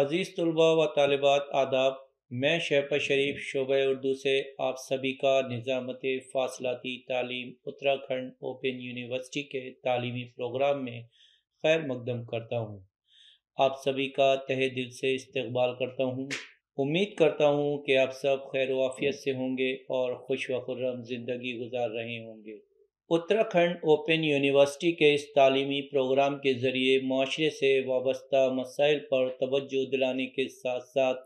अज़ीज़ तलबा व तालबात आदाब मैं शहपा शरीफ शोब उर्दू से आप सभी का निज़ामत फासलाती तालीम उत्तराखंड ओपन यूनिवर्सिटी के तालीमी प्रोग्राम में खैर मकदम करता हूँ आप सभी का तहे दिल से इस्तबाल करता हूँ उम्मीद करता हूँ कि आप सब खैर वाफियत से होंगे और खुश व ज़िंदगी गुजार रहे होंगे उत्तराखंड ओपन यूनिवर्सिटी के इस तालीमी प्रोग्राम के ज़रिए माशरे से वाबस्ता मसाइल पर तवज्जो दिलाने के साथ साथ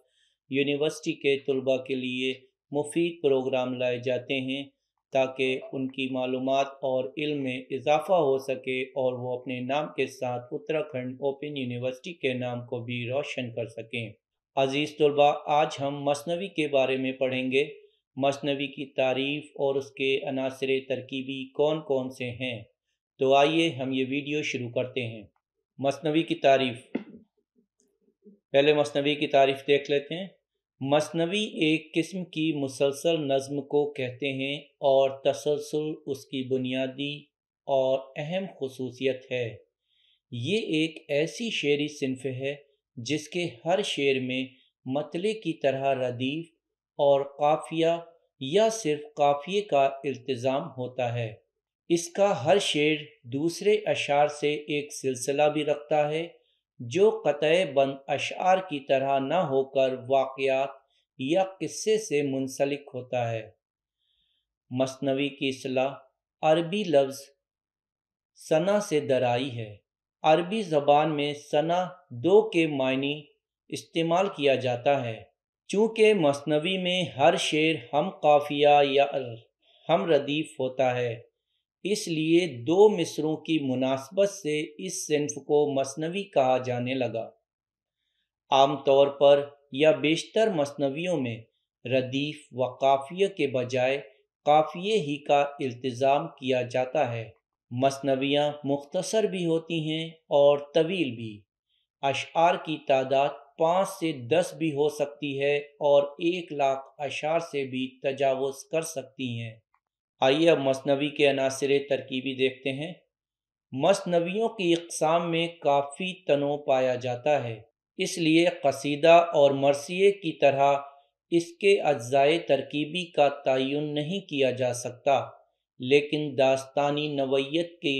यूनिवर्सिटी के तलबा के लिए मुफीद प्रोग्राम लाए जाते हैं ताकि उनकी मालूम और इल्म में इजाफा हो सके और वो अपने नाम के साथ उत्तराखंड ओपन यूनिवर्सिटी के नाम को भी रोशन कर सकें अज़ीज़ तलबा आज हम मसनवी के बारे में पढ़ेंगे मसनवी की तारीफ़ और उसके अनासर तरकीबी कौन कौन से हैं तो आइए हम ये वीडियो शुरू करते हैं मसनवी की तारीफ़ पहले मसनवी की तारीफ़ देख लेते हैं मसनवी एक किस्म की मुसलसल नज़म को कहते हैं और तसलसल उसकी बुनियादी और अहम खसूसियत है ये एक ऐसी शेरी सिनफ है जिसके हर शेर में मतले की तरह रदीफ़ और काफिया या सिर्फ काफिए का इल्तिज़ाम होता है इसका हर शेर दूसरे अशार से एक सिलसिला भी रखता है जो कत बंद अशार की तरह ना होकर वाक़ात या किस्से से मुंसलिक होता है मसनवी की असलाह अरबी लफ्ज़ सना से दराई है अरबी ज़बान में सना दो के मायने इस्तेमाल किया जाता है चूँकि मसनवी में हर शेर हम काफिया या हम रदीफ होता है इसलिए दो मिसरों की मुनासबत से इस सिनफ को मसनवी कहा जाने लगा आम तौर पर या बेशतर मसनवियों में रदीफ व काफिये के बजाय काफिये ही का इल्तज़ाम किया जाता है मसनवियाँ मुख्तसर भी होती हैं और तवील भी अशार की तादाद पाँच से दस भी हो सकती है और एक लाख अशार से भी तजावज़ कर सकती हैं आइए अब मसनवी के अनासर तरकीबी देखते हैं मसनवियों की इकसाम में काफ़ी तनो पाया जाता है इसलिए कसीदा और मरसिए की तरह इसके अज्जाए तरकीबी का तयन नहीं किया जा सकता लेकिन दास्तानी नवयत के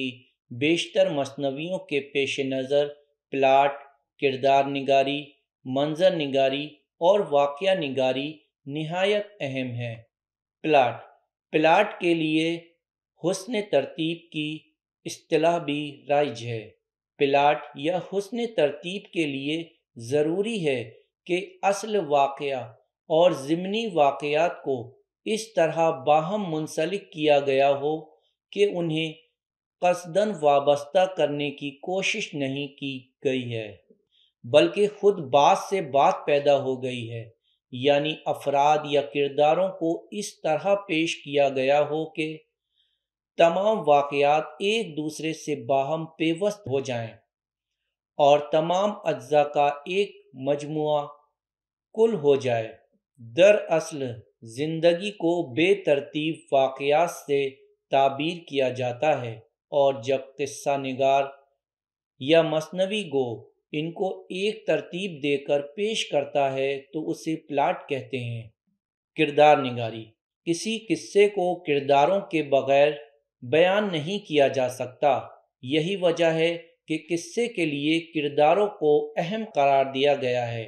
बेशतर मसनवियों के पेश नज़र प्लाट किरदार निगारी मंजर निगारी और वाक़ निगारी नहायत अहम है प्लाट प्लाट के लिए हसन तरतीब की अतलाह भी राइज है प्लाट या हसन तरतीब के लिए ज़रूरी है कि असल वाक़ और ज़मनी वाक़ात को इस तरह बाहम मुंसलिक किया गया हो कि उन्हें कसदन वाबस्ता करने की कोशिश नहीं की गई है बल्कि खुद बात से बात पैदा हो गई है यानी अफराद या किरदारों को इस तरह पेश किया गया हो कि तमाम वाकयात एक दूसरे से बाहम पेवस्त हो जाएं और तमाम अज्जा का एक मजमु कुल हो जाए दरअसल ज़िंदगी को बेतरतीब वाकयात से ताबीर किया जाता है और जब किस्सा नगार या मसनवी गो इनको एक तरतीब देकर पेश करता है तो उसे प्लाट कहते हैं किरदार निगारी किसी किस्से को किरदारों के बगैर बयान नहीं किया जा सकता यही वजह है कि किस्से के लिए किरदारों को अहम करार दिया गया है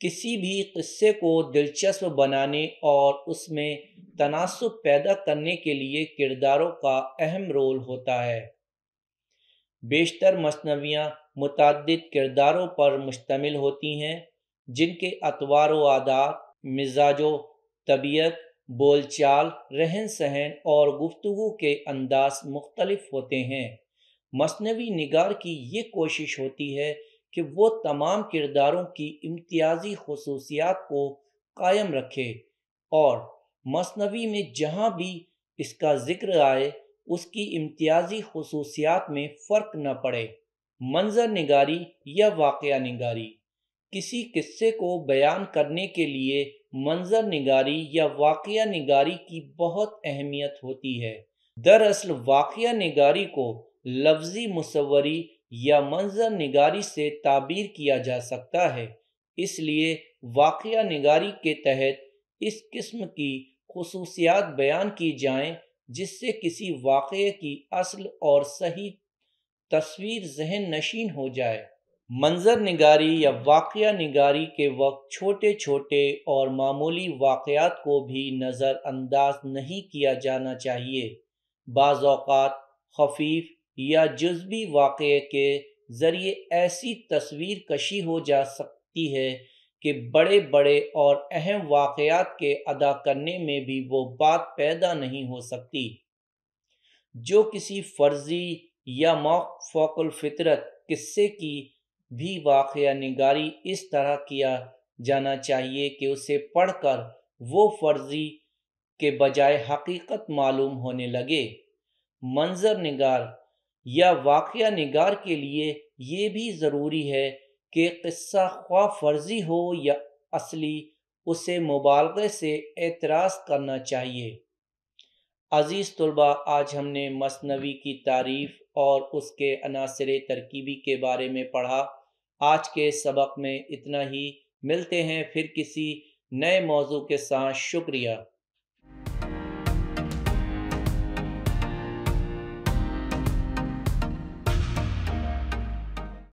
किसी भी किस्से को दिलचस्प बनाने और उसमें तनासब पैदा करने के लिए किरदारों का अहम रोल होता है बेशतर मसनवियाँ मुतद किरदारों पर मुश्तमिल होती हैं जिनके अतवार आदात मिजाजो तबीयत बोल चाल रहन सहन और गुफ्तु के अंदाज मुख्तलफ होते हैं मसनवी निगार की ये कोशिश होती है कि वो तमाम किरदारों की इम्तियाजी खसूसियात को कायम रखे और मसनवी में जहाँ भी इसका ज़िक्र आए उसकी इम्तियाजी खसूसियात में फ़र्क न पड़े मंजर निगारी या वाक़ निगारी किसी किस्से को बयान करने के लिए मंजर निगारी या वाक़ निगारी की बहुत अहमियत होती है दरअसल वाक़ निगारी को लफ्ज़ी मुसवरी या मंजर निगारी से ताबीर किया जा सकता है इसलिए वाक़ निगारी के तहत इस किस्म की खसूसियात बयान की जाएँ जिससे किसी वाक़े की असल और सही तस्वीर जहन नशीन हो जाए मंजर निगारी या वाक़ निगारी के वक्त छोटे छोटे और मामूली वाक़ात को भी नज़रअंदाज नहीं किया जाना चाहिए बाज़ात खफीफ या जज्बी वाक़े के ज़रिए ऐसी तस्वीर कशी हो जा सकती है कि बड़े बड़े और अहम वाक़ात के अदा करने में भी वो बात पैदा नहीं हो सकती जो किसी फर्जी या मौक़ फितरत किस्से की भी वाक़ निगारी इस तरह किया जाना चाहिए कि उसे पढ़कर वो फर्जी के बजाय हकीकत मालूम होने लगे मंजर निगार या वाक़ निगार के लिए ये भी ज़रूरी है कि किस्सा ख्वा फर्जी हो या असली उसे मुबालगे से एतराज़ करना चाहिए अज़ीज़ तलबा आज हमने मसनवी की तारीफ़ और उसके अनासर तरकीबी के बारे में पढ़ा आज के सबक में इतना ही मिलते हैं फिर किसी नए मौजू के साथ शुक्रिया